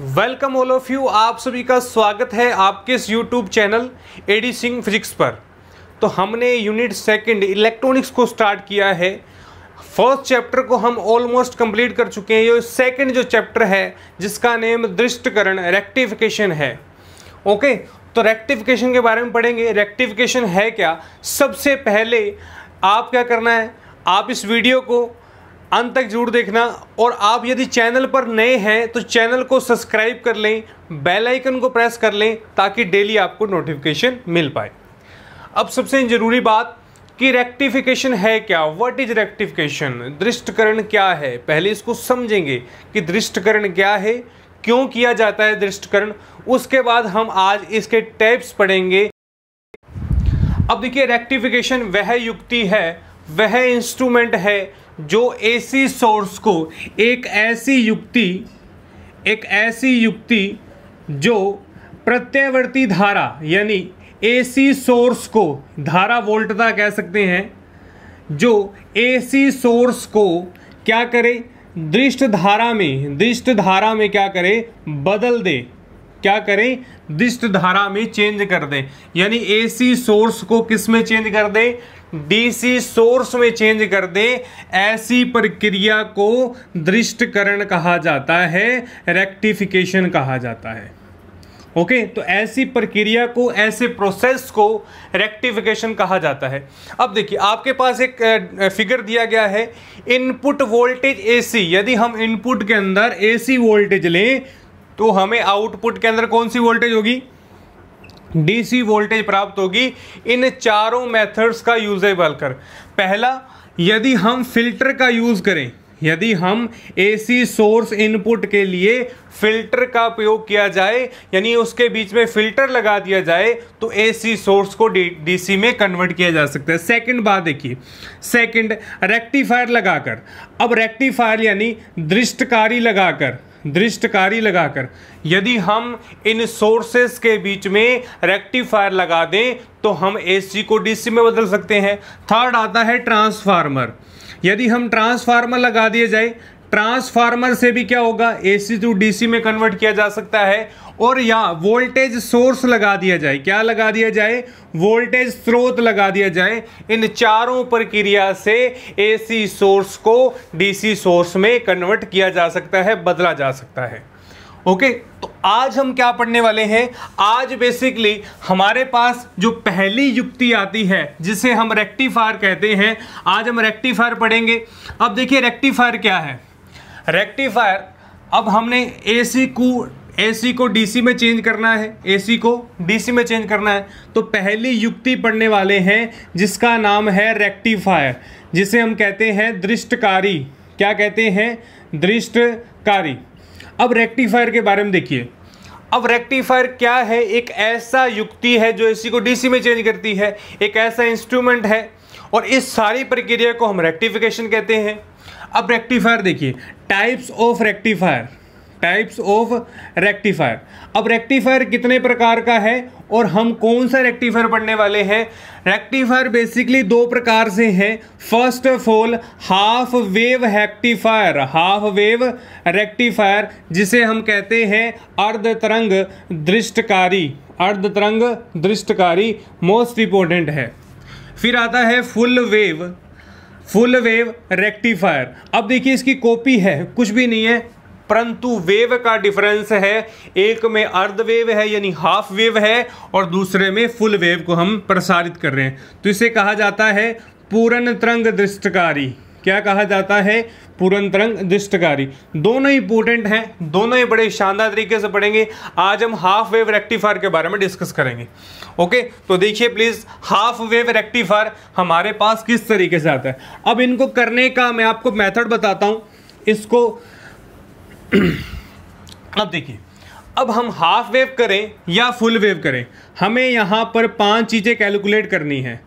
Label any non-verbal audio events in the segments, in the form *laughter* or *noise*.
Welcome all of you आप सभी का स्वागत है आपके इस YouTube channel AD Singh physics पर तो हमने यूनिट सेकंड इलेक्ट्रॉनिक्स को स्टार्ट किया है फर्स्ट चैप्टर को हम ऑलमोस्ट कंप्लीट कर चुके हैं ये सेकंड जो चैप्टर है जिसका नेम दृष्टिकरण रेक्टिफिकेशन है ओके तो रेक्टिफिकेशन के बारे में पढ़ेंगे रेक्टिफिकेशन है क्या सबसे पहले आप क्या करना है आप इस वीडियो को अंत तक जरूर देखना और आप यदि चैनल पर नए हैं तो चैनल को सब्सक्राइब कर लें बेल आइकन को प्रेस कर लें ताकि डेली आपको नोटिफिकेशन मिल पाए अब सबसे ज़रूरी बात कि रेक्टिफिकेशन है क्या व्हाट इज रेक्टिफिकेशन दृष्टकरण क्या है पहले इसको समझेंगे कि दृष्टकरण क्या है क्यों किया जाता है दृष्टकरण उसके बाद हम आज इसके टाइप्स पढ़ेंगे अब देखिए रेक्टिफिकेशन वह युक्ति है वह इंस्ट्रूमेंट है जो एसी सोर्स को एक ऐसी युक्ति एक ऐसी युक्ति जो प्रत्यावर्ती धारा यानी एसी सोर्स को धारा वोल्टता कह सकते हैं जो एसी सोर्स को क्या करे दृष्ट धारा में दृष्ट धारा में क्या करे बदल दे क्या करें दृष्ट धारा में चेंज कर दें यानी एसी सोर्स को किस में चेंज कर दें डीसी सोर्स में चेंज कर दे ऐसी प्रक्रिया को दृष्टकरण कहा जाता है रेक्टिफिकेशन कहा जाता है ओके okay, तो ऐसी प्रक्रिया को ऐसे प्रोसेस को रेक्टिफिकेशन कहा जाता है अब देखिए आपके पास एक फिगर दिया गया है इनपुट वोल्टेज एसी यदि हम इनपुट के अंदर एसी वोल्टेज लें तो हमें आउटपुट के अंदर कौन सी वोल्टेज होगी डीसी वोल्टेज प्राप्त होगी इन चारों मेथड्स का यूजेबल कर पहला यदि हम फिल्टर का यूज़ करें यदि हम एसी सोर्स इनपुट के लिए फिल्टर का प्रयोग किया जाए यानी उसके बीच में फिल्टर लगा दिया जाए तो एसी सोर्स को डीसी में कन्वर्ट किया जा सकता है सेकंड बात देखिए सेकंड रेक्टिफायर लगाकर अब रेक्टिफायर यानी दृष्टकारी लगाकर दृष्टकारी लगाकर यदि हम इन सोर्सेस के बीच में रेक्टिफायर लगा दें तो हम एसी को डीसी में बदल सकते हैं थर्ड आता है ट्रांसफार्मर यदि हम ट्रांसफार्मर लगा दिए जाए ट्रांसफार्मर से भी क्या होगा एसी टू डी में कन्वर्ट किया जा सकता है और या वोल्टेज सोर्स लगा दिया जाए क्या लगा दिया जाए वोल्टेज स्रोत लगा दिया जाए इन चारों प्रक्रिया से एसी सोर्स को डीसी सोर्स में कन्वर्ट किया जा सकता है बदला जा सकता है ओके okay, तो आज हम क्या पढ़ने वाले हैं आज बेसिकली हमारे पास जो पहली युक्ति आती है जिसे हम रेक्टिफायर कहते हैं आज हम रेक्टिफायर पढ़ेंगे अब देखिए रेक्टिफायर क्या है रेक्टिफायर अब हमने एसी को एसी को डीसी में चेंज करना है एसी को डीसी में चेंज करना है तो पहली युक्ति पढ़ने वाले हैं जिसका नाम है रेक्टिफायर जिसे हम कहते हैं दृष्टकारी क्या कहते हैं दृष्टकारी अब रेक्टिफायर के बारे में देखिए अब रेक्टिफायर क्या है एक ऐसा युक्ति है जो एसी को डीसी में चेंज करती है एक ऐसा इंस्ट्रूमेंट है और इस सारी प्रक्रिया को हम रेक्टिफिकेशन कहते हैं अब रेक्टिफायर देखिए types of rectifier types of rectifier अब रेक्टिफायर कितने प्रकार का है और हम कौन सा रेक्टिफायर पढ़ने वाले हैं रेक्टिफायर बेसिकली दो प्रकार से हैं first of all half wave rectifier half wave rectifier जिसे हम कहते हैं अर्ध तरंग दृष्टकारी अर्ध तरंग दृष्टकारी मोस्ट इंपॉर्टेंट है फिर आता है full wave full wave rectifier अब देखिए इसकी कॉपी है कुछ भी नहीं है परंतु वेव का डिफरेंस है एक में अर्ध वेव है यानी हाफ वेव है और दूसरे में फुल वेव को हम प्रसारित कर रहे हैं तो इसे कहा जाता है पूर्ण तरंग दृष्टकारी क्या कहा जाता है पूरन तरंग दृष्टकारी दोनों ही इंपोर्टेंट हैं दोनों ही बड़े शानदार तरीके से पढ़ेंगे आज हम हाफ वेव रेक्टिफायर के बारे में डिस्कस करेंगे ओके तो देखिए प्लीज़ हाफ वेव रेक्टिफायर हमारे पास किस तरीके से आता है अब इनको करने का मैं आपको मेथड बताता हूँ इसको *clears throat* अब देखिए अब हम हाफ वेव करें या फुल वेव करें हमें यहाँ पर पांच चीज़ें कैलकुलेट करनी है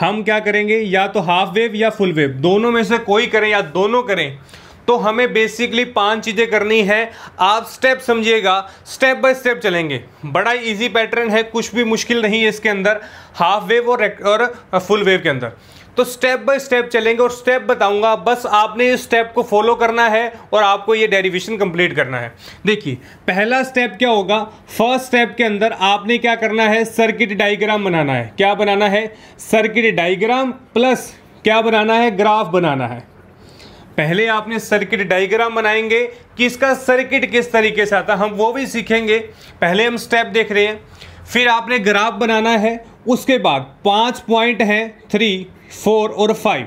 हम क्या करेंगे या तो हाफ वेव या फुल वेव दोनों में से कोई करें या दोनों करें तो हमें बेसिकली पांच चीज़ें करनी है आप स्टेप समझिएगा स्टेप बाय स्टेप चलेंगे बड़ा इजी पैटर्न है कुछ भी मुश्किल नहीं है इसके अंदर हाफ वेव और और फुल वेव के अंदर तो स्टेप बाय स्टेप चलेंगे और स्टेप बताऊंगा बस आपने इस स्टेप को फॉलो करना है और आपको ये डेरिवेशन कंप्लीट करना है देखिए पहला स्टेप क्या होगा फर्स्ट स्टेप के अंदर आपने क्या करना है सर्किट डाइग्राम बनाना है क्या बनाना है सर्किट डाइग्राम प्लस क्या बनाना है ग्राफ बनाना है पहले आपने सर्किट डाइग्राम बनाएंगे कि इसका सर्किट किस तरीके से आता हम वो भी सीखेंगे पहले हम स्टेप देख रहे हैं फिर आपने ग्राफ बनाना है उसके बाद पांच पॉइंट हैं थ्री फोर और फाइव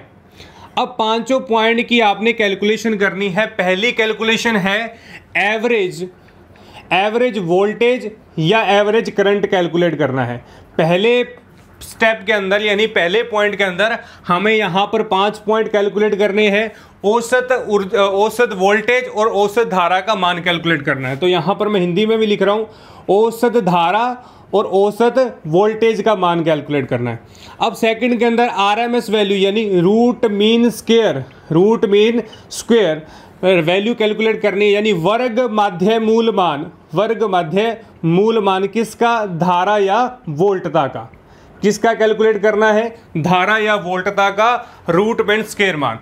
अब पांचों पॉइंट की आपने कैलकुलेशन करनी है पहली कैलकुलेशन है एवरेज एवरेज वोल्टेज या एवरेज करंट कैलकुलेट करना है पहले स्टेप के अंदर यानी पहले पॉइंट के अंदर हमें यहां पर पांच पॉइंट कैलकुलेट करने हैं औसत औसत वोल्टेज और औसत धारा का मान कैलकुलेट करना है तो यहां पर मैं हिंदी में भी लिख रहा हूं औसत धारा और औसत वोल्टेज का मान कैलकुलेट करना है अब सेकंड के अंदर आरएमएस वैल्यू यानी root mean square root mean square value calculate करनी है यानी वर्ग माध्य मूल मान वर्ग माध्य मूल मान किसका धारा या वोल्टता का किसका कैलकुलेट करना है धारा या वोल्टता का रूट मीन स्केयर मान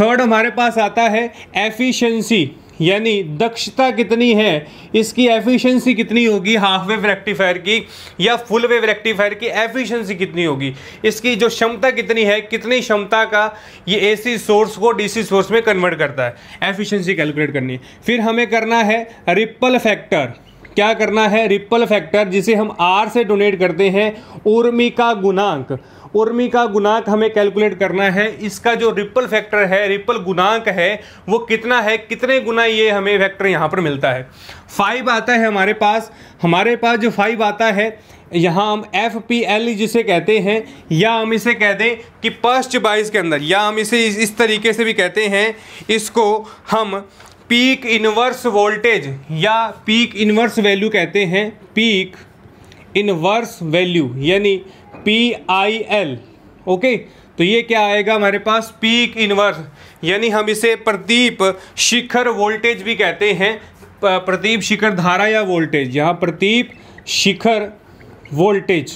थर्ड हमारे पास आता है एफिशिएंसी यानी दक्षता कितनी है इसकी एफिशिएंसी कितनी होगी हाफ वेव रेक्टिफायर की या फुल वेव रेक्टिफायर की एफिशिएंसी कितनी होगी इसकी जो क्षमता कितनी है कितनी क्षमता का ये एसी सोर्स को डीसी सोर्स में कन्वर्ट करता है एफिशिएंसी कैलकुलेट करनी है फिर हमें करना है रिपल फैक्टर क्या करना है रिपल फैक्टर जिसे हम आर से डोनेट करते हैं उर्मी का गुणांक उर्मी का गुणांक हमें कैलकुलेट करना है इसका जो रिपल फैक्टर है रिपल गुणांक है वो कितना है कितने गुना ये हमें फैक्टर यहाँ पर मिलता है फाइव आता है हमारे पास हमारे पास जो फाइव आता है यहाँ हम एफ पी एल जिसे कहते हैं या हम इसे कह दें कि फर्स्ट बाइस के अंदर या हम इसे इस तरीके से भी कहते हैं इसको हम पीक इनवर्स वोल्टेज या पीक इनवर्स वैल्यू कहते हैं पीक इनवर्स वैल्यू यानी पी आई एल ओके तो ये क्या आएगा हमारे पास पीक इनवर्स यानी हम इसे प्रदीप शिखर वोल्टेज भी कहते हैं प्रदीप शिखर धारा या वोल्टेज यहाँ प्रदीप शिखर वोल्टेज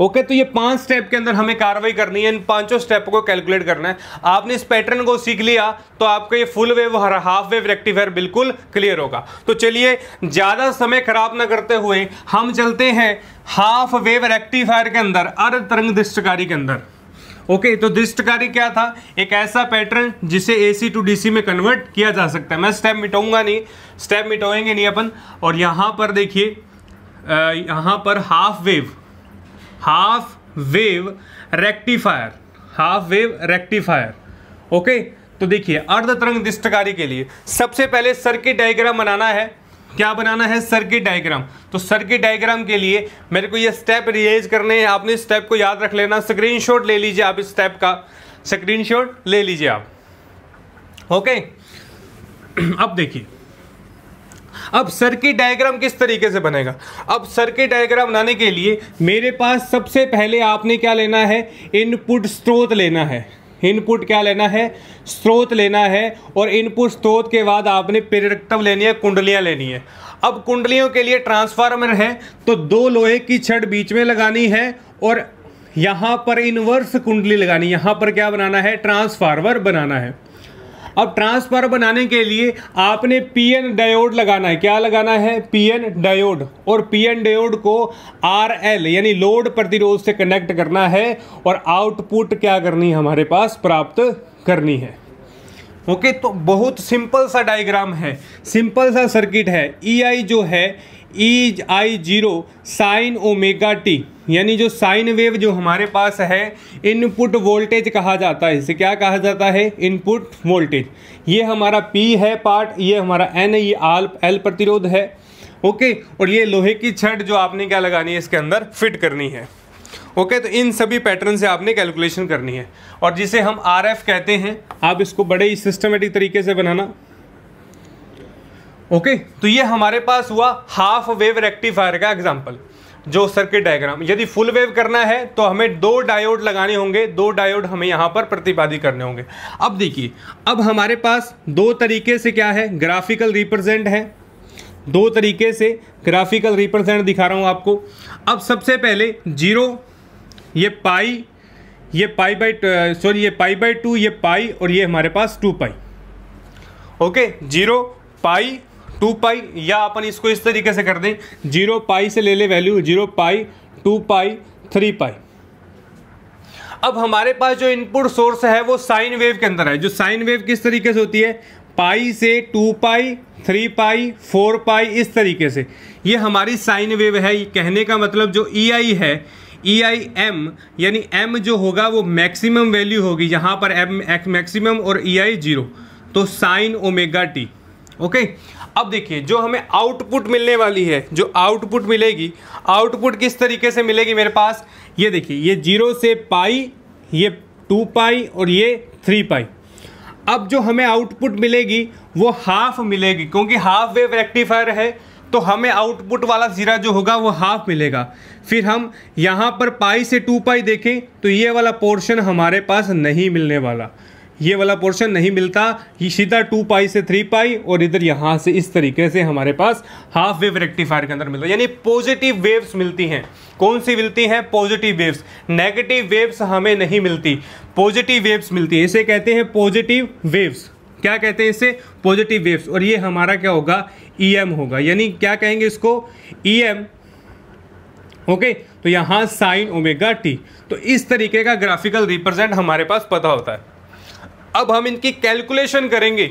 ओके तो ये पांच स्टेप के अंदर हमें कार्रवाई करनी है इन पांचों स्टेप को कैलकुलेट करना है आपने इस पैटर्न को सीख लिया तो आपका ये फुल वेव और हाफ वेव रेक्टिफायर बिल्कुल क्लियर होगा तो चलिए ज़्यादा समय खराब ना करते हुए हम चलते हैं हाफ वेव रेक्टिफायर के अंदर अर्ध तरंग दृष्टकारी के अंदर ओके okay, तो दृष्टकारी क्या था एक ऐसा पैटर्न जिसे एसी टू डीसी में कन्वर्ट किया जा सकता है मैं स्टेप मिटाऊंगा नहीं स्टेप मिटाएंगे नहीं अपन और यहाँ पर देखिए यहाँ पर half wave half wave rectifier half wave rectifier okay तो देखिए अर्ध तरंग दिष्टकारी के लिए सबसे पहले सर्किट डायग्राम बनाना है क्या बनाना है सर्किट डायग्राम तो सर्किट डायग्राम के लिए मेरे को ये स्टेप रियलाइज करने हैं आपने स्टेप को याद रख लेना स्क्रीनशॉट ले लीजिए आप इस स्टेप का स्क्रीनशॉट ले लीजिए आप ओके *clears throat* अब देखिए अब सर्किट डायग्राम किस तरीके से बनेगा अब सर्किट डायग्राम बनाने के लिए मेरे पास सबसे पहले आपने क्या लेना है इनपुट स्रोत लेना है इनपुट क्या लेना है स्रोत लेना है और इनपुट स्रोत के बाद आपने प्रेरकत्व लेनी है कुंडलियाँ लेनी है अब कुंडलियों के लिए ट्रांसफार्मर है तो दो लोहे की छड़ बीच में लगानी है और यहाँ पर इनवर्स कुंडली लगानी यहाँ पर क्या बनाना है ट्रांसफार्मर बनाना है अब ट्रांसफार्मर बनाने के लिए आपने पीएन डायोड लगाना है क्या लगाना है पीएन डायोड और पीएन डायोड को आरएल यानी लोड प्रतिरोध से कनेक्ट करना है और आउटपुट क्या करनी है हमारे पास प्राप्त करनी है ओके okay, तो बहुत सिंपल सा डायग्राम है सिंपल सा सर्किट है ई e जो है E I zero sine omega T यानी जो साइन वेव जो हमारे पास है इनपुट वोल्टेज कहा जाता है इसे क्या कहा जाता है इनपुट वोल्टेज ये हमारा पी है पार्ट ये हमारा एन है ये आल एल प्रतिरोध है ओके और ये लोहे की छड़ जो आपने क्या लगानी है इसके अंदर फिट करनी है ओके तो इन सभी पैटर्न से आपने कैलकुलेशन करनी है और जिसे हम आर कहते हैं आप इसको बड़े ही सिस्टमेटिक तरीके से बनाना ओके तो ये हमारे पास हुआ हाफ वेव रेक्टिफायर का एग्जाम्पल जो सर्किट डायग्राम यदि फुल वेव करना है तो हमें दो डायोड लगाने होंगे दो डायोड हमें यहाँ पर प्रतिपादी करने होंगे अब देखिए अब हमारे पास दो तरीके से क्या है ग्राफिकल रिप्रेजेंट है दो तरीके से ग्राफिकल रिप्रेजेंट दिखा रहा हूँ आपको अब सबसे पहले जीरो ये पाई ये पाई बाई सॉरी ये पाई बाई टू ये पाई और ये हमारे पास two pi okay zero pi two pi या अपन इसको इस तरीके से कर दें जीरो पाई से ले ले value zero pi two pi three pi अब हमारे पास जो इनपुट सोर्स है वो साइन वेव के अंदर है जो साइन वेव किस तरीके से होती है पाई से two pi three pi four pi इस तरीके से ये हमारी साइन वेव है ये कहने का मतलब जो ई e आई है ई आई एम यानी एम जो होगा वो मैक्सिमम वैल्यू होगी यहाँ पर एम मैक्सिमम और ई e आई जीरो तो साइन ओमेगा टी ओके अब देखिए जो हमें आउटपुट मिलने वाली है जो आउटपुट मिलेगी आउटपुट किस तरीके से मिलेगी मेरे पास ये देखिए ये जीरो से पाई ये टू पाई और ये थ्री पाई अब जो हमें आउटपुट मिलेगी वो हाफ मिलेगी क्योंकि हाफ वेव रेक्टिफायर है तो हमें आउटपुट वाला ज़ीरा जो होगा वो हाफ मिलेगा फिर हम यहाँ पर पाई से टू पाई देखें तो ये वाला पोर्शन हमारे पास नहीं मिलने वाला ये वाला पोर्शन नहीं मिलता ये सीधा टू पाई से थ्री पाई और इधर यहाँ से इस तरीके से हमारे पास हाफ वेव रेक्टिफायर के अंदर मिलता है यानी पॉजिटिव वेव्स मिलती हैं कौन सी मिलती हैं पॉजिटिव वेव्स नेगेटिव वेव्स हमें नहीं मिलती पॉजिटिव वेव्स मिलती है इसे कहते हैं पॉजिटिव वेव्स क्या कहते हैं इसे पॉजिटिव वेव्स और ये हमारा क्या होगा एम e होगा यानी क्या कहेंगे इसको एम e ओके तो यहाँ साइन ओमेगा टी तो इस तरीके का ग्राफिकल रिप्रेजेंट हमारे पास पता होता है अब हम इनकी कैलकुलेशन करेंगे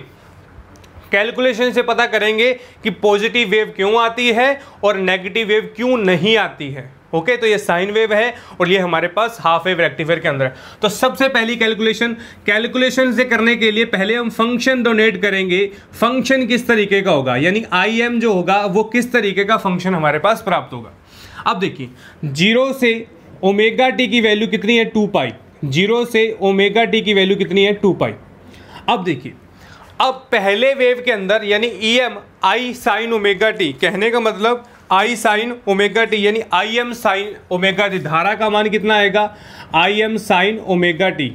कैलकुलेशन से पता करेंगे कि पॉजिटिव वेव क्यों आती है और नेगेटिव वेव क्यों नहीं आती है ओके okay, तो ये साइन वेव है और ये हमारे पास हाफ वेव रेक्टिफायर के अंदर है तो सबसे पहली कैलकुलेशन कैलकुलेशन से करने के लिए पहले हम फंक्शन डोनेट करेंगे फंक्शन किस तरीके का होगा यानी आई एम जो होगा वो किस तरीके का फंक्शन हमारे पास प्राप्त होगा अब देखिए जीरो से ओमेगा टी की वैल्यू कितनी है टू पाई जीरो से ओमेगा टी की वैल्यू कितनी है टू पाई अब देखिए अब पहले वेव के अंदर यानी E M I sine omega T कहने का मतलब आई साइन ओमेगा टी यानी I M sine omega T धारा का मान कितना आएगा I M sine omega T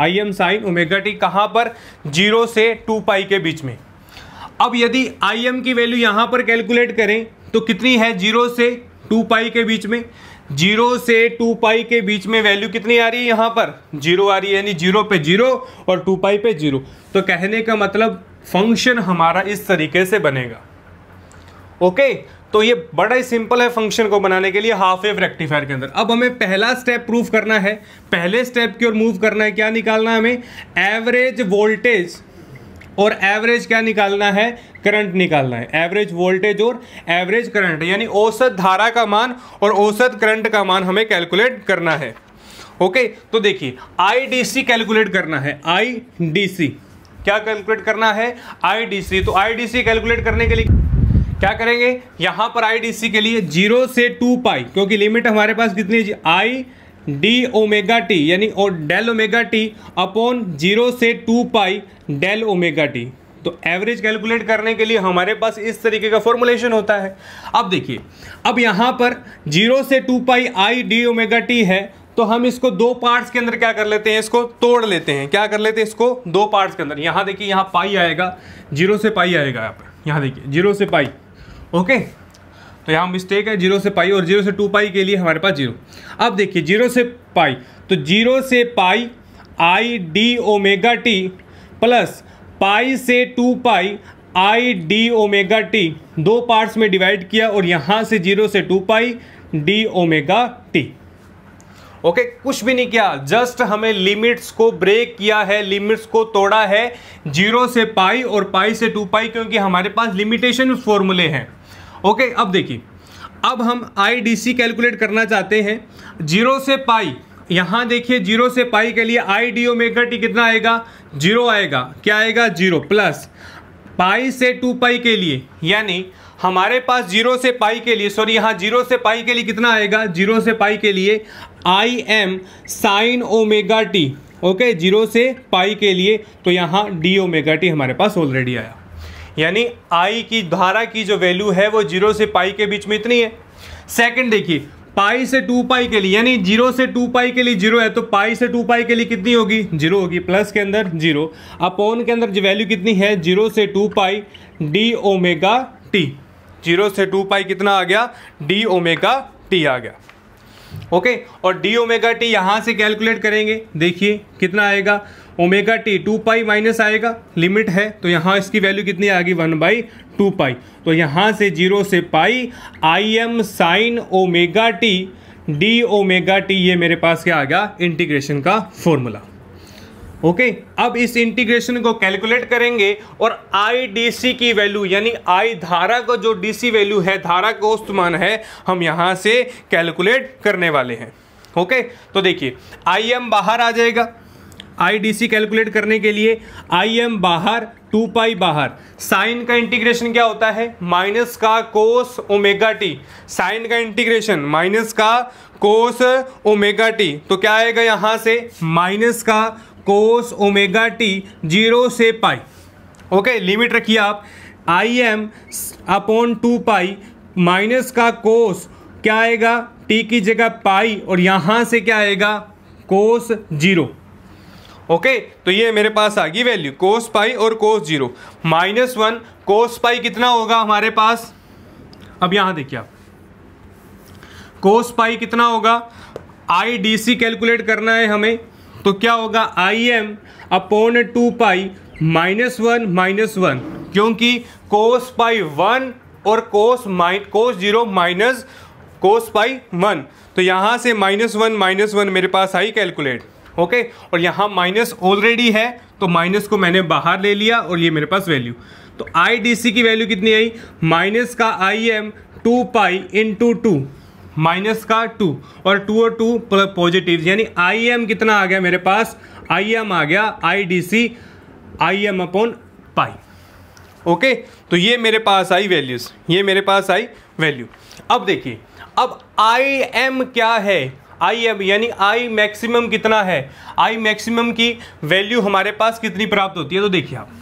I M sine omega T कहाँ पर जीरो से टू पाई के बीच में अब यदि आई एम की वैल्यू यहाँ पर कैलकुलेट करें तो कितनी है जीरो से टू पाई के बीच में जीरो से टू पाई के बीच में वैल्यू कितनी आ रही है यहाँ पर जीरो आ रही है यानी जीरो पे जीरो और टू पाई पे जीरो तो कहने का मतलब फंक्शन हमारा इस तरीके से बनेगा ओके तो ये बड़ा ही सिंपल है फंक्शन को बनाने के लिए हाफ वेव रेक्टिफायर के अंदर अब हमें पहला स्टेप प्रूफ करना है पहले स्टेप की ओर मूव करना है क्या निकालना है हमें एवरेज वोल्टेज और एवरेज क्या निकालना है करंट निकालना है एवरेज वोल्टेज और एवरेज करंट यानी औसत धारा का मान और औसत करंट का मान हमें कैलकुलेट करना है ओके तो देखिए आईडीसी कैलकुलेट करना है आईडीसी क्या कैलकुलेट करना है आईडीसी तो आईडीसी कैलकुलेट करने के लिए क्या करेंगे यहां पर आईडीसी के लिए जीरो से टू पाई क्योंकि लिमिट हमारे पास कितनी आई डी ओमेगा टी यानी और del omega T upon zero से two pi del omega T तो एवरेज कैलकुलेट करने के लिए हमारे पास इस तरीके का फॉर्मुलेशन होता है अब देखिए अब यहाँ पर जीरो से two pi I D omega T है तो हम इसको दो पार्ट्स के अंदर क्या कर लेते हैं इसको तोड़ लेते हैं क्या कर लेते हैं इसको दो पार्ट्स के अंदर यहाँ देखिए यहाँ पाई आएगा जीरो से पाई आएगा यहाँ पर यहाँ देखिए जीरो से पाई ओके तो यहाँ मिस्टेक है जीरो से पाई और जीरो से टू पाई के लिए हमारे पास जीरो अब देखिए जीरो से पाई तो जीरो से pi I D omega T plus pi से two pi I D omega T दो पार्ट्स में डिवाइड किया और यहाँ से जीरो से two pi D omega T okay okay, कुछ भी नहीं किया जस्ट हमें लिमिट्स को ब्रेक किया है लिमिट्स को तोड़ा है जीरो से पाई और पाई से टू पाई क्योंकि हमारे पास लिमिटेशन फॉर्मूले हैं ओके अब देखिए अब हम आईडीसी कैलकुलेट करना चाहते हैं जीरो से पाई यहाँ देखिए जीरो से पाई के लिए आई डी ओमेगा टी कितना आएगा जीरो आएगा क्या आएगा जीरो प्लस पाई से टू पाई के लिए यानी हमारे पास जीरो से पाई के लिए सॉरी यहाँ जीरो से पाई के लिए कितना आएगा जीरो से पाई के लिए I M sine omega T okay zero से पाई के लिए तो यहाँ डी ओमेगा टी हमारे पास ऑलरेडी आया यानी आई की धारा की जो वैल्यू है वो जीरो से पाई के बीच में इतनी है सेकंड देखिए पाई से टू पाई के लिए यानी जीरो से टू पाई के लिए जीरो है तो पाई से टू पाई के लिए कितनी होगी जीरो होगी प्लस के अंदर जीरो अपोन के अंदर जो वैल्यू कितनी है जीरो से two pi D omega T zero से टू पाई कितना आ गया डी ओमेगा टी आ गया ओके और डी ओमेगा टी यहां से कैलकुलेट करेंगे देखिए कितना आएगा omega T two pi minus आएगा लिमिट है तो यहाँ इसकी वैल्यू कितनी आएगी वन बाई टू पाई तो यहाँ से जीरो से pi I M sine omega T D omega T ये मेरे पास क्या आ गया इंटीग्रेशन का फॉर्मूला ओके okay, अब इस इंटीग्रेशन को कैलकुलेट करेंगे और आई डी सी की वैल्यू यानी आई धारा को जो डी सी वैल्यू है धारा को मान है हम यहाँ से कैलकुलेट करने वाले हैं ओके okay, तो देखिए आई एम बाहर आ जाएगा आईडीसी कैलकुलेट करने के लिए आई एम बाहर टू पाई बाहर साइन का इंटीग्रेशन क्या होता है माइनस का कोस ओमेगा टी साइन का इंटीग्रेशन माइनस का कोस ओमेगा टी तो क्या आएगा यहां से माइनस का कोस ओमेगा टी जीरो से पाई ओके लिमिट रखिए आप I M upon two pi minus का कोस क्या आएगा टी की जगह पाई और यहां से क्या आएगा कोस जीरो ओके तो ये मेरे पास आ गई वैल्यू कोस पाई और cos zero minus one cos pi कितना होगा हमारे पास अब यहां देखिए आप कोस पाई कितना होगा आई डी सी कैलकुलेट करना है हमें तो क्या होगा I M upon two pi minus one minus one क्योंकि कोस पाई वन और cos minus cos zero minus cos pi one तो यहां से माइनस वन माइनस वन मेरे पास आई कैलकुलेट ओके और यहाँ माइनस ऑलरेडी है तो माइनस को मैंने बाहर ले लिया और ये मेरे पास वैल्यू तो आई डी सी की वैल्यू कितनी आई माइनस का I M two pi into two minus का टू और टू और टू पॉजिटिव यानी आई एम कितना आ गया मेरे पास आई एम आ गया I D C I M upon pi okay तो ये मेरे पास आई वैल्यूज ये मेरे पास आई वैल्यू अब देखिए अब आई एम क्या है आई एम यानी आई मैक्सिमम कितना है आई मैक्सिमम की वैल्यू हमारे पास कितनी प्राप्त होती है तो देखिए आप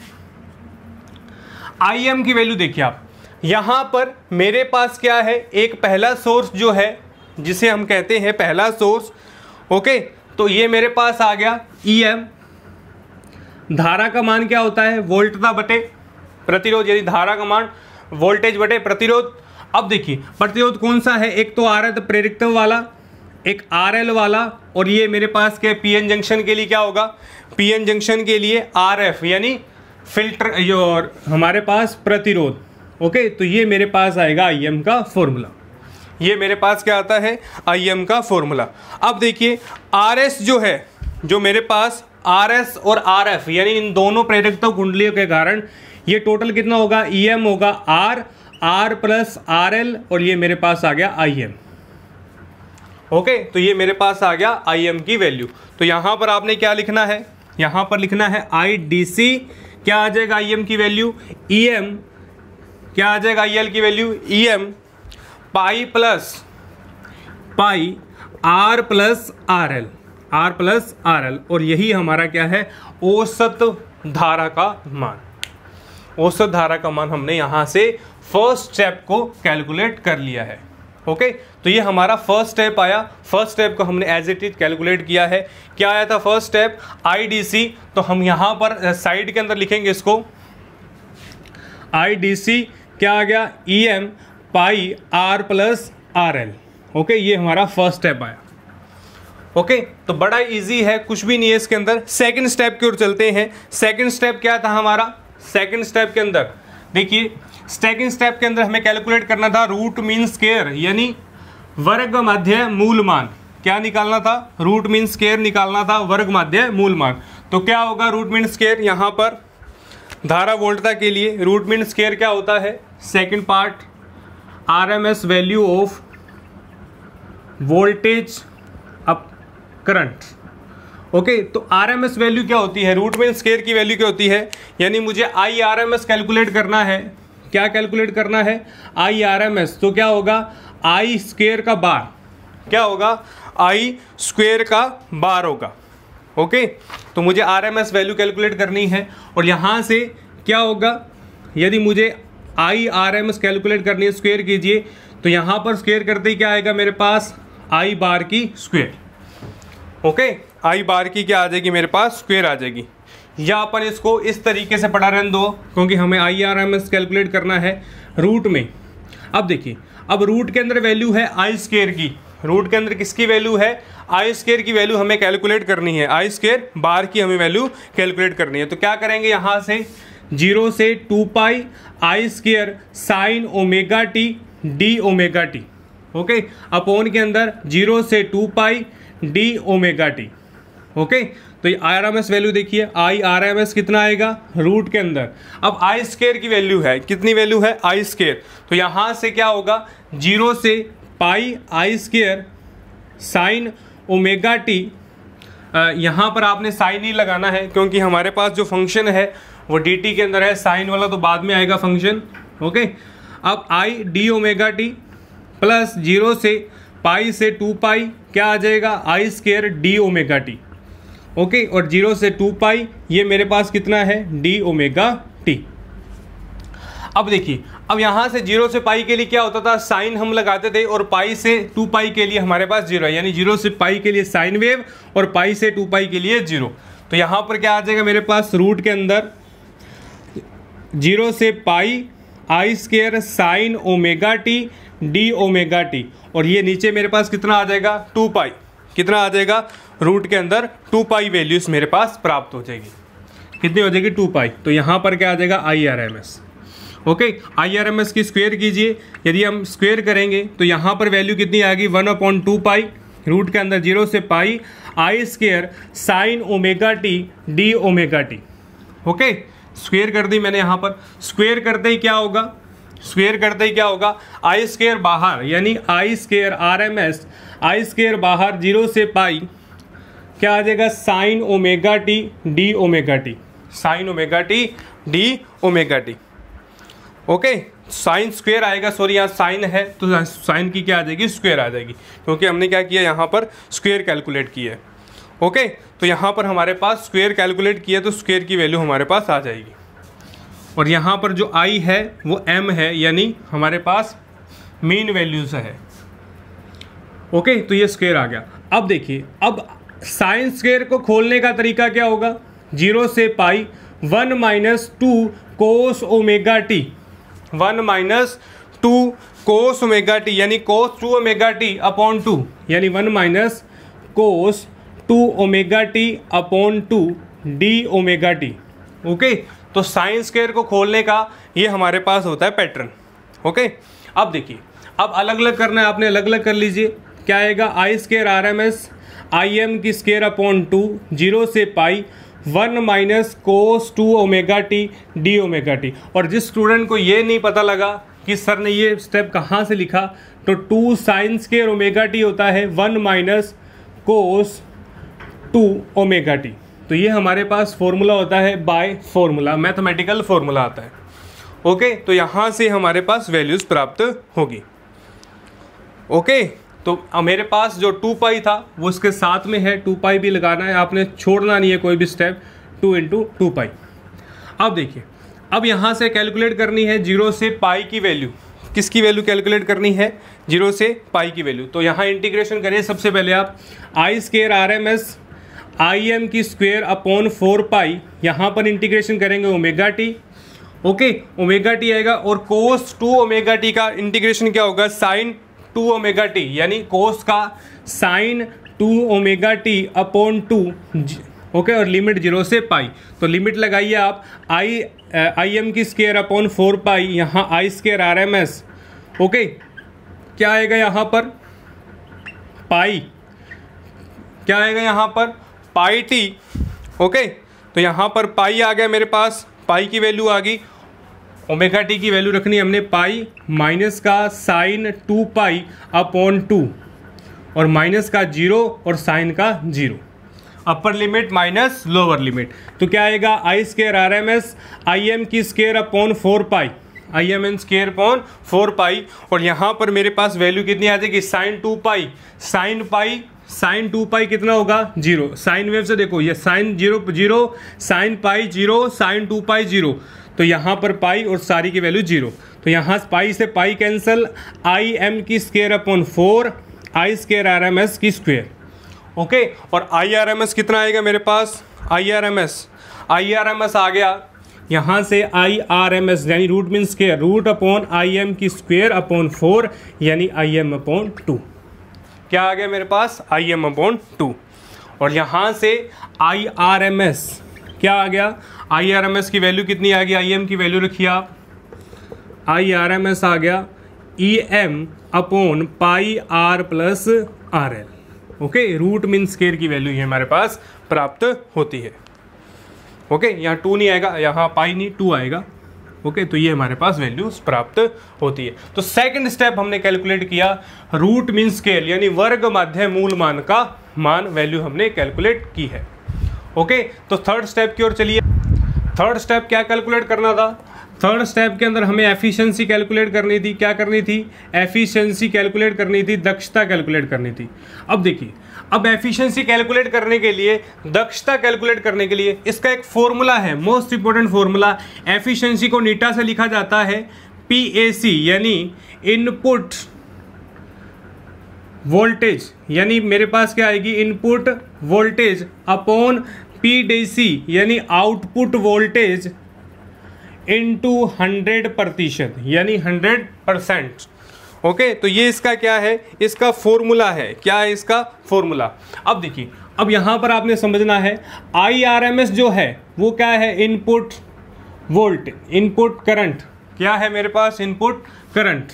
आई एम की वैल्यू देखिए आप यहां पर मेरे पास क्या है एक पहला सोर्स जो है जिसे हम कहते हैं पहला सोर्स ओके तो ये मेरे पास आ गया ई e एम धारा का मान क्या होता है वोल्टता बटे प्रतिरोध यानी धारा का मान वोल्टेज बटे प्रतिरोध अब देखिए प्रतिरोध कौन सा है एक तो आ रहा है तो वाला एक आर एल वाला और ये मेरे पास के पी एन जंक्शन के लिए क्या होगा पी एन जंक्शन के लिए आर एफ यानी फिल्टर योर हमारे पास प्रतिरोध ओके तो ये मेरे पास आएगा आई एम का फॉर्मूला ये मेरे पास क्या आता है आई एम का फॉर्मूला अब देखिए आर एस जो है जो मेरे पास आर एस और आर एफ यानी इन दोनों प्रेरकता कुंडलियों के कारण ये टोटल कितना होगा ई e एम होगा R R plus R L और ये मेरे पास आ गया आई एम ओके तो ये मेरे पास आ गया आई एम की वैल्यू तो यहाँ पर आपने क्या लिखना है यहाँ पर लिखना है आई डी सी क्या आ जाएगा आई एम की वैल्यू ई एम क्या आ जाएगा आई एल की value E M pi plus pi R plus R L R plus R L और यही हमारा क्या है औसत धारा का मान औसत धारा का मान हमने यहाँ से फर्स्ट स्टेप को कैलकुलेट कर लिया है ओके तो ये हमारा फर्स्ट स्टेप आया फर्स्ट स्टेप को हमने एज इट इज कैलकुलेट किया है क्या आया था फर्स्ट स्टेप आईडीसी तो हम यहाँ पर साइड के अंदर लिखेंगे इसको आईडीसी क्या आ गया E e M pi R plus R L okay ये हमारा फर्स्ट स्टेप आया ओके okay, तो बड़ा इजी है कुछ भी नहीं है इसके अंदर सेकंड स्टेप की ओर चलते हैं सेकंड स्टेप क्या था हमारा सेकंड स्टेप के अंदर देखिए सेकंड स्टेप के अंदर हमें कैलकुलेट करना था रूट मीन स्केयर यानी वर्ग माध्य मूल मान क्या निकालना था रूट मीन स्केयर निकालना था वर्ग माध्य मूल मान तो क्या होगा रूट मीन स्केयर यहाँ पर धारा वोल्टता के लिए रूट मीन स्केयर क्या होता है second part R M S value of voltage up current okay okay, तो आर एम एस वैल्यू क्या होती है रूट मीन स्केयर की वैल्यू क्या होती है यानी मुझे I R M S calculate करना है क्या कैलकुलेट करना है आई आर एम एस तो क्या होगा आई स्क्वेयर का बार क्या होगा आई स्क्वेयर का बार होगा ओके तो मुझे R M S value calculate करनी है और यहाँ से क्या होगा यदि मुझे I R M S calculate करनी है स्क्वेयर कीजिए तो यहाँ पर स्क्वेयर करते ही क्या आएगा मेरे पास आई बार की स्क्वेयर ओके आई बार की क्या आ जाएगी मेरे पास स्क्वेयर आ जाएगी या अपन इसको इस तरीके से पढ़ा रहने दो क्योंकि हमें I R M S calculate करना है रूट में अब देखिए अब रूट के अंदर वैल्यू है आई स्केयर की रूट के अंदर किसकी वैल्यू है आई स्केयर की वैल्यू हमें कैलकुलेट करनी है आई स्केयर बार की हमें वैल्यू कैलकुलेट करनी है तो क्या करेंगे यहाँ से जीरो से two pi I square sine omega T D omega T okay upon के अंदर जीरो से two pi D omega T okay तो ये आर एम एस वैल्यू देखिए आई आर एम एस कितना आएगा रूट के अंदर अब आई स्केयर की वैल्यू है कितनी वैल्यू है आई स्केयर तो यहाँ से क्या होगा जीरो से pi I square sine omega T यहाँ पर आपने साइन ही लगाना है क्योंकि हमारे पास जो फंक्शन है वो डी टी के अंदर है साइन वाला तो बाद में आएगा फंक्शन ओके अब I D omega T plus zero से पाई से टू पाई क्या आ जाएगा I square D omega T okay और जीरो से टू पाई ये मेरे पास कितना है डी ओमेगा टी अब देखिए अब यहाँ से जीरो से पाई के लिए क्या होता था साइन हम लगाते थे और पाई से टू पाई के लिए हमारे पास जीरो है यानी जीरो से पाई के लिए साइन वेव और पाई से टू पाई के लिए जीरो तो यहाँ पर क्या आ जाएगा मेरे पास रूट के अंदर जीरो से pi I square sine omega T D omega T और ये नीचे मेरे पास कितना आ जाएगा टू पाई कितना आ जाएगा रूट के अंदर टू पाई वैल्यूज मेरे पास प्राप्त हो जाएगी कितनी हो जाएगी टू पाई तो यहाँ पर क्या आ जाएगा I R M S okay I R M S की स्क्वेयर कीजिए यदि हम स्क्वेयर करेंगे तो यहाँ पर वैल्यू कितनी आएगी one upon two pi root के अंदर जीरो से pi I square sine omega T D omega T okay square कर दी मैंने यहाँ पर स्क्वेयर करते ही क्या होगा स्क्वेयर करते ही क्या होगा आई स्केयर बाहर यानी I square R M S I square बाहर जीरो से पाई क्या आ जाएगा sine omega T D omega T sine omega T D omega T okay sine square आएगा सॉरी यहाँ साइन है तो साइन की क्या आ जाएगी स्क्वेयर आ जाएगी क्योंकि हमने क्या किया यहाँ पर स्क्वेयर कैलकुलेट की है ओके तो यहाँ पर हमारे पास स्क्वेयर कैलकुलेट किया तो स्क्वेयर की वैल्यू हमारे पास आ जाएगी और यहाँ पर जो आई है वो एम है यानी हमारे पास मेन वैल्यूज है ओके तो ये स्क्वेयर आ गया अब देखिए अब साइंस स्क्वेयर को खोलने का तरीका क्या होगा जीरो से pi one minus two cos omega T one minus two cos omega T यानी cos two omega T upon two यानी one minus cos two omega T upon two D omega T okay तो sines square को खोलने का ये हमारे पास होता है पैटर्न ओके अब देखिए अब अलग अलग करना है आपने अलग अलग कर लीजिए क्या आएगा I square R M S I M की स्केयर अपॉन टू जीरो से pi one minus cos two omega T D omega T और जिस स्टूडेंट को ये नहीं पता लगा कि सर ने ये स्टेप कहाँ से लिखा तो टू साइंस के ओमेगा टी होता है one minus cos two omega T तो ये हमारे पास फॉर्मूला होता है बाय फॉर्मूला मैथमेटिकल फॉर्मूला आता है ओके तो यहाँ से हमारे पास वैल्यूज़ प्राप्त होगी ओके तो मेरे पास जो टू पाई था वो उसके साथ में है टू पाई भी लगाना है आपने छोड़ना नहीं है कोई भी step two into two pi अब देखिए अब यहाँ से कैलकुलेट करनी है जीरो से पाई की वैल्यू किसकी वैल्यू कैलकुलेट करनी है जीरो से पाई की वैल्यू तो यहाँ इंटीग्रेशन करिए सबसे पहले आप I square R M S I M की स्क्वेयर अपॉन फोर पाई यहाँ पर इंटीग्रेशन करेंगे omega T okay omega T आएगा और कोस टू ओमेगा टी का इंटीग्रेशन क्या होगा साइन टू ओमेगा टी यानी कोस का sine two omega T upon two okay और लिमिट जीरो से पाई तो लिमिट लगाइए आप आई आई एम की स्केयर अपॉन फोर पाई यहाँ I square R M S okay क्या आएगा यहाँ पर पाई क्या आएगा यहाँ पर पाई टी ओके तो यहाँ पर पाई आ गया मेरे पास पाई की वैल्यू आ गई ओमेगा टी की वैल्यू रखनी हमने पाई माइनस का sine two pi upon two और माइनस का जीरो और साइन का zero upper limit minus lower limit तो क्या आएगा I square R M S I M की square upon four pi I M N square upon four pi और यहाँ पर मेरे पास वैल्यू कितनी आ जाएगी sine two pi sine pi sine two pi कितना होगा जीरो साइन वेव से देखो ये sine zero zero sine pi zero sine two pi zero तो यहाँ पर पाई और सारी की वैल्यू जीरो तो यहाँ पाई से पाई कैंसिल आई एम की square upon four I square R M S की स्क्वेयर ओके और आई आर एम एस कितना आएगा मेरे पास I R M S I R M S आ गया यहाँ से आई आर एम एस यानी root mean square root upon I M की स्क्वेयर अपॉन फोर यानी आई एम अपॉन टू क्या आ गया मेरे पास आई एम अपॉन टू और यहाँ से आई आर एम एस क्या आ गया आई आर एम एस की वैल्यू कितनी आ गई आई एम की वैल्यू रखिए आप आई आर एम एस आ गया E M upon pi R plus R L okay root mean square की वैल्यू ये हमारे पास प्राप्त होती है ओके okay, यहाँ टू नहीं आएगा यहाँ पाई नहीं टू आएगा ओके okay, तो ये हमारे पास वैल्यूज प्राप्त होती है तो सेकंड स्टेप हमने कैलकुलेट किया रूट मीन स्केल यानी वर्ग माध्य मूल मान का मान वैल्यू हमने कैलकुलेट की है ओके okay, तो थर्ड स्टेप की ओर चलिए थर्ड स्टेप क्या कैलकुलेट करना था थर्ड स्टेप के अंदर हमें एफिशिएंसी कैलकुलेट करनी थी क्या करनी थी एफिशिएंसी कैलकुलेट करनी थी दक्षता कैलकुलेट करनी थी अब देखिए अब एफिशिएंसी कैलकुलेट करने के लिए दक्षता कैलकुलेट करने के लिए इसका एक फॉर्मूला है मोस्ट इंपॉर्टेंट फॉर्मूला एफिशिएंसी को नीटा से लिखा जाता है पी ए सी यानी इनपुट वोल्टेज यानी मेरे पास क्या आएगी input voltage upon P D C यानी आउटपुट वोल्टेज इनटू हंड्रेड प्रतिशत यानी हंड्रेड परसेंट ओके तो ये इसका क्या है इसका फॉर्मूला है क्या है इसका फॉर्मूला अब देखिए अब यहां पर आपने समझना है आईआरएमएस जो है वो क्या है इनपुट वोल्ट इनपुट करंट क्या है मेरे पास इनपुट करंट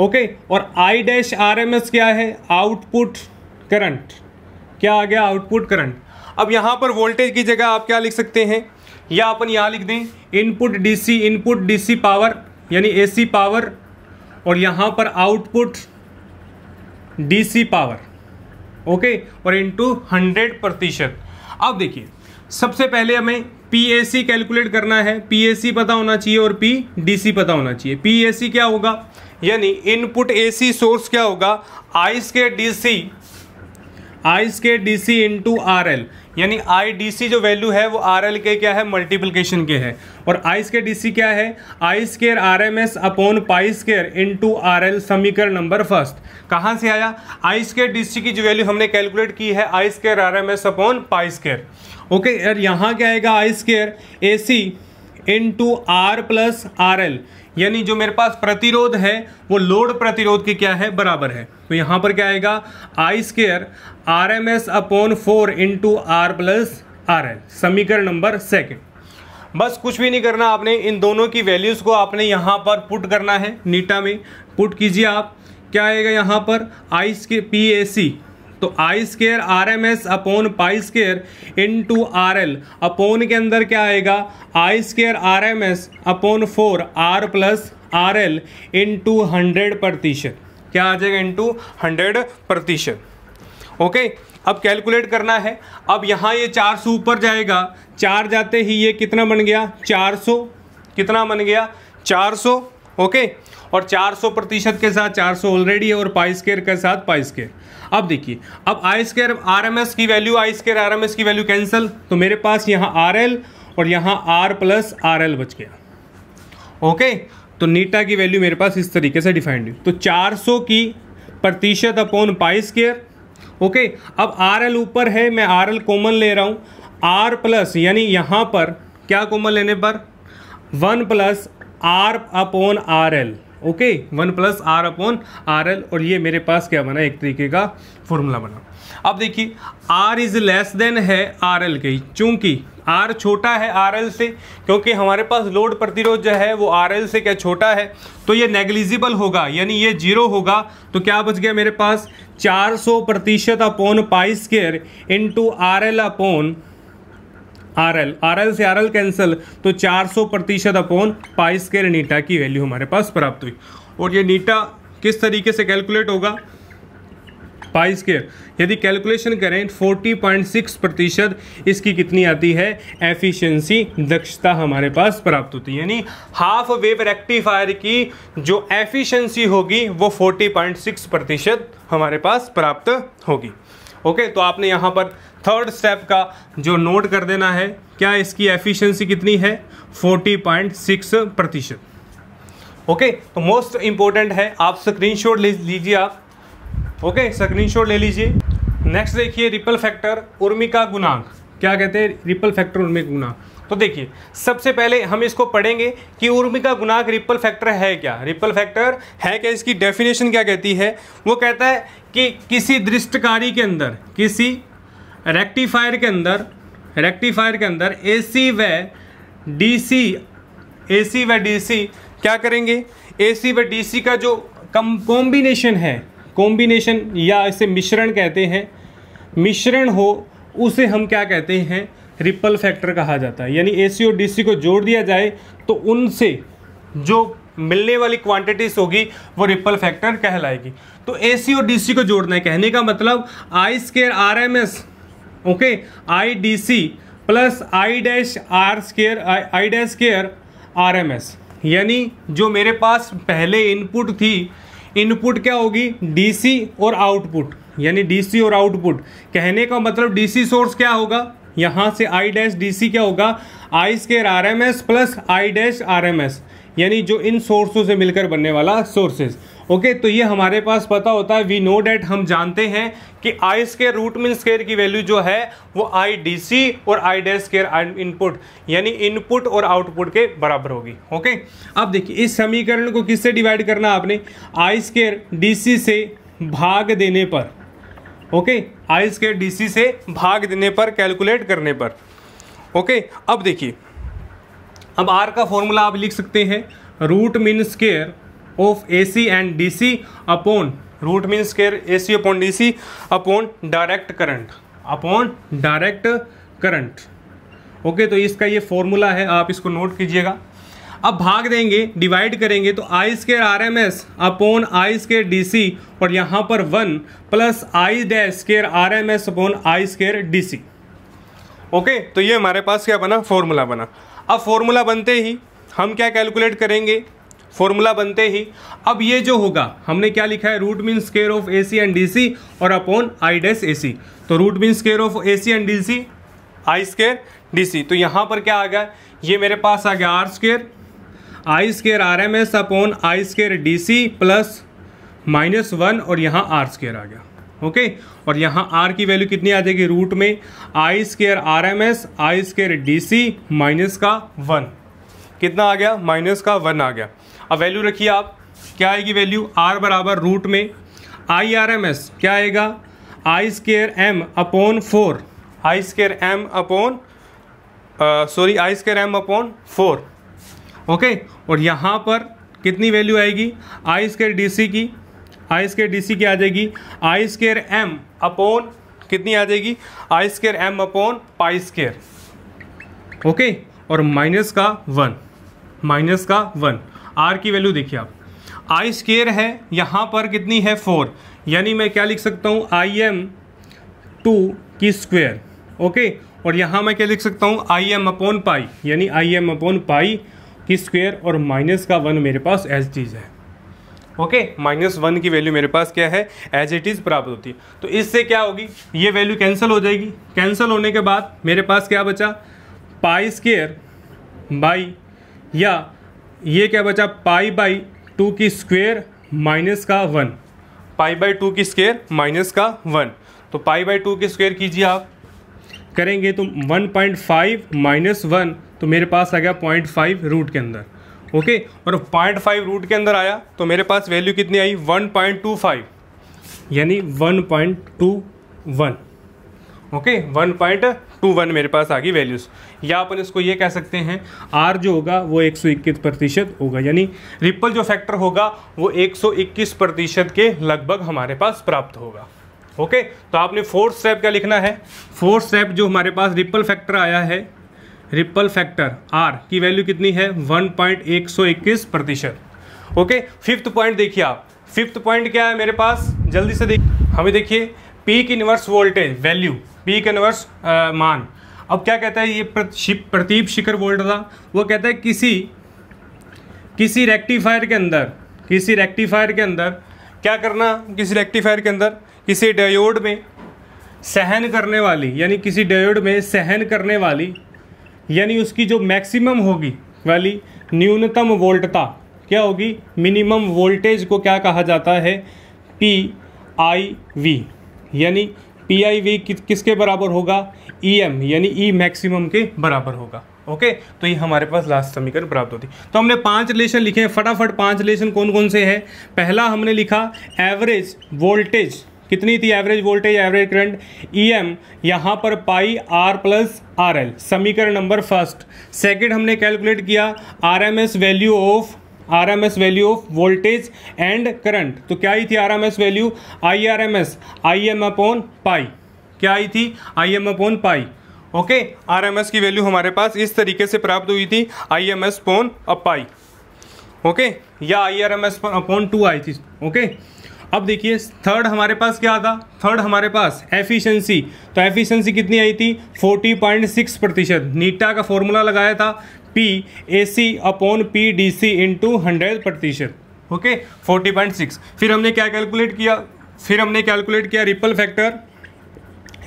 ओके और आई डैश एस क्या है आउटपुट करंट क्या आ गया आउटपुट करंट अब यहाँ पर वोल्टेज की जगह आप क्या लिख सकते हैं या अपन यहाँ लिख दें input DC input DC power यानी एसी पावर और यहाँ पर आउटपुट डीसी पावर ओके और इनटू हंड्रेड प्रतिशत अब देखिए सबसे पहले हमें पी कैलकुलेट करना है पी पता होना चाहिए और पी डी पता होना चाहिए पी क्या होगा यानी इनपुट एसी सोर्स क्या होगा आइस के डीसी आइस के डीसी इंटू आर एल यानी आई डी सी जो वैल्यू है वो आर एल के क्या है मल्टीप्लीकेशन के है और आई स्केयर डी सी क्या है I square R M S upon pi square into R L समीकरण नंबर फर्स्ट कहाँ से आया आई स्केयर डी सी की जो वैल्यू हमने कैलकुलेट की है I square R M S upon pi square okay यार यहाँ क्या आएगा I square A C into R plus R L यानी जो मेरे पास प्रतिरोध है वो लोड प्रतिरोध के क्या है बराबर है तो यहाँ पर क्या आएगा I square R M S upon four into R plus R L समीकरण नंबर सेकेंड बस कुछ भी नहीं करना आपने इन दोनों की वैल्यूज़ को आपने यहाँ पर पुट करना है नीटा में पुट कीजिए आप क्या आएगा यहाँ पर आई स्के पी ए सी तो I square R M S upon pi square into R L upon के अंदर क्या आएगा I square R M S upon four R plus R L into hundred प्रतिशत क्या आ जाएगा इन टू हंड्रेड प्रतिशत ओके अब कैलकुलेट करना है अब यहाँ ये चार सौ ऊपर जाएगा चार जाते ही ये कितना बन गया चार सौ कितना बन गया चार सौ ओके और 400 प्रतिशत के साथ 400 ऑलरेडी है और पाई स्केयर के साथ पाई स्केयर अब देखिए अब आई स्केयर आर की वैल्यू आई स्केयर आर की वैल्यू कैंसिल तो मेरे पास यहाँ आर और यहाँ आर प्लस आर बच गया ओके तो नीटा की वैल्यू मेरे पास इस तरीके से डिफाइंड हुई तो 400 की प्रतिशत अपॉन पाई स्केयर ओके अब आर एल ऊपर है मैं आर एल कॉमन ले रहा हूँ आर प्लस यानी यहाँ पर क्या कॉमन लेने पर one plus R upon R L okay one plus R upon R L और ये मेरे पास क्या बना एक तरीके का फॉर्मूला बना अब देखिए आर इज लेस देन है आर एल के चूंकि आर छोटा है आर एल से क्योंकि हमारे पास लोड प्रतिरोध जो है वो आर एल से क्या छोटा है तो ये नेग्लिजिबल होगा यानी ये जीरो होगा तो क्या बच गया मेरे पास 400 प्रतिशत upon pi square into R L upon R L R L से आर एल कैंसिल तो 400 प्रतिशत अपोन पाई स्केर नीटा की वैल्यू हमारे पास प्राप्त हुई और ये नीटा किस तरीके से कैलकुलेट होगा पाई स्केयर यदि कैलकुलेशन करें 40.6 प्रतिशत इसकी कितनी आती है एफिशिएंसी दक्षता हमारे पास प्राप्त होती है यानी हाफ वेव रेक्टिफायर की जो एफिशिएंसी होगी वो 40.6 प्रतिशत हमारे पास प्राप्त होगी ओके तो आपने यहाँ पर थर्ड स्टेप का जो नोट कर देना है क्या इसकी एफिशिएंसी कितनी है 40.6 प्रतिशत ओके तो मोस्ट इंपॉर्टेंट है आप स्क्रीनशॉट ले लीजिए आप ओके स्क्रीनशॉट ले लीजिए नेक्स्ट देखिए रिपल फैक्टर उर्मी का क्या कहते हैं रिपल फैक्टर उर्मी गुनाक तो देखिए सबसे पहले हम इसको पढ़ेंगे कि उर्मिका गुनाक रिपल फैक्टर है क्या रिपल फैक्टर है क्या इसकी डेफिनेशन क्या कहती है वो कहता है कि किसी दृष्टकारी के अंदर किसी रेक्टिफायर के अंदर रेक्टिफायर के अंदर ए सी व डी सी ए सी व डी सी क्या करेंगे ए सी व डी सी का जो कम कॉम्बिनेशन है कॉम्बिनेशन या इसे मिश्रण कहते हैं मिश्रण हो उसे हम क्या कहते हैं रिपल फैक्टर कहा जाता है यानी ए सी और डी सी को जोड़ दिया जाए तो उनसे जो मिलने वाली क्वांटिटीज होगी वो रिपल फैक्टर कहलाएगी तो ए सी और डी सी को जोड़ना है कहने का मतलब I square R M S okay I D C plus I dash R square I dash square R M S यानी जो मेरे पास पहले इनपुट थी इनपुट क्या होगी डीसी और आउटपुट यानी डीसी और आउटपुट कहने का मतलब डीसी सोर्स क्या होगा यहाँ से आई डैश सी क्या होगा I square R M S plus I dash R M S यानी जो इन सोर्सों से मिलकर बनने वाला सोर्सेज ओके तो ये हमारे पास पता होता है वी नो डैट हम जानते हैं कि I square root mean square की वैल्यू जो है वो आई डी सी और आई डे स्केयर इनपुट यानी इनपुट और आउटपुट के बराबर होगी ओके अब देखिए इस समीकरण को किससे डिवाइड करना आपने आई स्केयर डी सी से भाग देने पर okay I square D C से भाग देने पर कैलकुलेट करने पर ओके अब देखिए अब आर का फॉर्मूला आप लिख सकते हैं root mean square of A C and D C upon root mean square A C upon D C upon direct current upon direct current okay तो इसका ये फॉर्मूला है आप इसको नोट कीजिएगा अब भाग देंगे डिवाइड करेंगे तो I square R M S upon I square D C और यहाँ पर one plus I dash square R M S upon I square D C okay तो ये हमारे पास क्या बना फॉर्मूला बना अब फॉर्मूला बनते ही हम क्या कैलकुलेट करेंगे फॉर्मूला बनते ही अब ये जो होगा हमने क्या लिखा है root mean square of A C and D C और upon I dash A C तो root mean square of A C and D C I square D C तो यहाँ पर क्या आ गया ये मेरे पास आ गया R square I square R M S upon I square D C plus minus one और यहाँ आर स्केयर आ गया ओके और यहाँ आर की वैल्यू कितनी आ जाएगी रूट में I square R M S I square D C minus का वन कितना आ गया माइनस का वन आ गया अब वैल्यू रखिए आप क्या आएगी वैल्यू आर बराबर रूट में आई आर एम एस क्या आएगा I square M upon four I square M upon sorry I square M upon four okay और यहाँ पर कितनी वैल्यू आएगी आई स्केयर डी सी की आई स्केयर डी सी क्या आ जाएगी आई स्केयर एम अपोन कितनी आ जाएगी I square M upon pi square okay और माइनस का वन माइनस का वन आर की वैल्यू देखिए आप आई स्केयर है यहाँ पर कितनी है फोर यानी मैं क्या लिख सकता हूँ आई एम टू की स्क्वेयर ओके और यहाँ मैं क्या लिख सकता हूँ आई एम अपोन पाई यानी आई एम अपोन पाई की स्क्वेयर और माइनस का वन मेरे पास एज चीज़ है ओके माइनस वन की वैल्यू मेरे पास क्या है एज इट इज़ प्राप्त होती है तो इससे क्या होगी ये वैल्यू कैंसिल हो जाएगी कैंसिल होने के बाद मेरे पास क्या बचा पाई स्केयर बाई या ये क्या बचा पाई बाई टू की स्क्वेयर माइनस का वन पाई बाई टू की स्क्वेयर माइनस का वन तो पाई बाई टू की स्क्वेयर कीजिए आप करेंगे तो one point five minus one तो मेरे पास आ गया पॉइंट फाइव रूट के अंदर ओके और पॉइंट फाइव रूट के अंदर आया तो मेरे पास वैल्यू कितनी आई वन पॉइंट टू फाइव यानी one point two one okay one point two one मेरे पास आ गई वैल्यूज़ या अपन इसको ये कह सकते हैं आर जो होगा वो एक सौ इक्कीस प्रतिशत होगा यानी रिपल जो फैक्टर होगा वो एक सौ इक्कीस प्रतिशत के लगभग हमारे पास प्राप्त होगा ओके तो आपने फोर्थ स्टेप क्या लिखना है फोर्थ स्टेप जो हमारे पास रिपल फैक्टर आया है रिपल फैक्टर आर की वैल्यू कितनी है वन पॉइंट एक सौ इक्कीस प्रतिशत ओके फिफ्थ पॉइंट देखिए आप फिफ्थ पॉइंट क्या है मेरे पास जल्दी से देखिए हमें देखिए peak inverse voltage value peak inverse मान अब क्या कहता है ये प्रतीप शिखर बोल रहा वो कहता है किसी किसी रेक्टिफायर के अंदर किसी रेक्टिफायर के अंदर क्या करना किसी रेक्टिफायर के अंदर किसी डायोड में सहन करने वाली यानी किसी डायोड में सहन करने वाली यानी उसकी जो मैक्सिमम होगी वाली न्यूनतम वोल्टता क्या होगी मिनिमम वोल्टेज को क्या कहा जाता है पी आई वी यानी पी आई वी कि, किसके बराबर होगा ई e एम यानी ई e मैक्सिमम के बराबर होगा ओके तो ये हमारे पास लास्ट समीकरण प्राप्त होती तो हमने पांच रिलेशन लिखे हैं फटाफट पांच रिलेशन कौन कौन से हैं पहला हमने लिखा एवरेज वोल्टेज कितनी थी average voltage average current E M यहाँ पर pi R plus R L समीकरण नंबर फर्स्ट सेकेंड हमने कैलकुलेट किया R M S value of R M S value of voltage and current तो क्या ही थी R M S value I R M S I M upon pi क्या आई थी I M upon pi okay R M S की value हमारे पास इस तरीके से प्राप्त हुई थी आई एम एस पोन अपाई ओके या I R M S upon two आई थी ओके okay? अब देखिए थर्ड हमारे पास क्या था थर्ड हमारे पास एफिशिएंसी तो एफिशिएंसी कितनी आई थी 40.6 प्रतिशत नीटा का फॉर्मूला लगाया था P A C upon P D C into hundred प्रतिशत ओके 40.6 फिर हमने क्या कैलकुलेट किया फिर हमने कैलकुलेट किया रिपल फैक्टर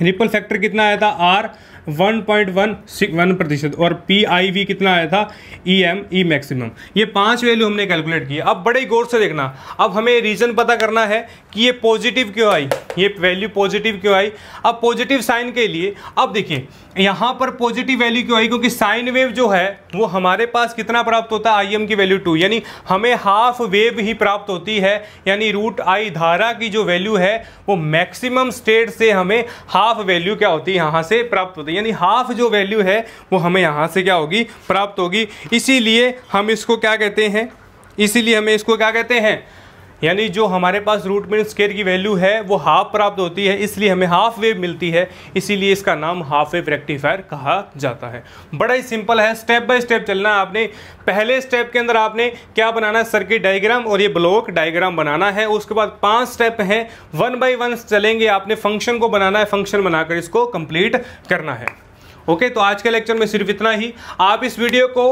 रिपल फैक्टर कितना आया था R one point one one प्रतिशत और पी आई वी कितना आया था ई एम ई मैक्सिमम ये पांच वैल्यू हमने कैलकुलेट की अब बड़े गौर से देखना अब हमें रीज़न पता करना है कि ये पॉजिटिव क्यों आई ये वैल्यू पॉजिटिव क्यों आई अब पॉजिटिव साइन के लिए अब देखिए यहाँ पर पॉजिटिव वैल्यू क्यों आई क्योंकि साइन वेव जो है वो हमारे पास कितना प्राप्त होता है आई एम की वैल्यू टू यानी हमें हाफ वेव ही प्राप्त होती है यानी रूट आई धारा की जो वैल्यू है वो मैक्सिमम स्टेट से हमें हाफ वैल्यू क्या होती है यहाँ से प्राप्त होती है यानी हाफ जो वैल्यू है वो हमें यहाँ से क्या होगी प्राप्त होगी इसीलिए हम इसको क्या कहते हैं इसीलिए हमें इसको क्या कहते हैं यानी जो हमारे पास रूट मीन स्केयर की वैल्यू है वो हाफ प्राप्त होती है इसलिए हमें हाफ वेव मिलती है इसीलिए इसका नाम हाफ वेव रेक्टिफायर कहा जाता है बड़ा ही सिंपल है स्टेप बाय स्टेप चलना है आपने पहले स्टेप के अंदर आपने क्या बनाना है सर्किट डायग्राम और ये ब्लॉक डायग्राम बनाना है उसके बाद पाँच स्टेप हैं वन बाई वन चलेंगे आपने फंक्शन को बनाना है फंक्शन बनाकर इसको कंप्लीट करना है ओके तो आज के लेक्चर में सिर्फ इतना ही आप इस वीडियो को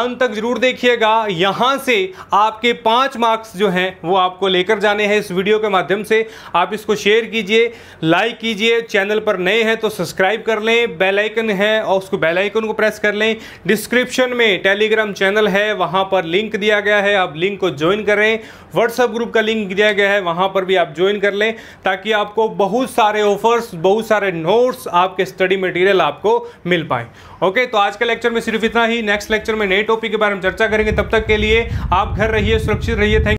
अंत तक जरूर देखिएगा यहाँ से आपके पाँच मार्क्स जो हैं वो आपको लेकर जाने हैं इस वीडियो के माध्यम से आप इसको शेयर कीजिए लाइक कीजिए चैनल पर नए हैं तो सब्सक्राइब कर लें बेल आइकन है और उसको बेल आइकन को प्रेस कर लें डिस्क्रिप्शन में टेलीग्राम चैनल है वहाँ पर लिंक दिया गया है आप लिंक को ज्वाइन करें व्हाट्सएप ग्रुप का लिंक दिया गया है वहाँ पर भी आप ज्वाइन कर लें ताकि आपको बहुत सारे ऑफर्स बहुत सारे नोट्स आपके स्टडी मटीरियल आपको मिल पाए ओके तो आज के लेक्चर में सिर्फ इतना ही नेक्स्ट लेक्चर में नए टॉपिक के बारे में चर्चा करेंगे तब तक के लिए आप घर रहिए सुरक्षित रहिए थैंक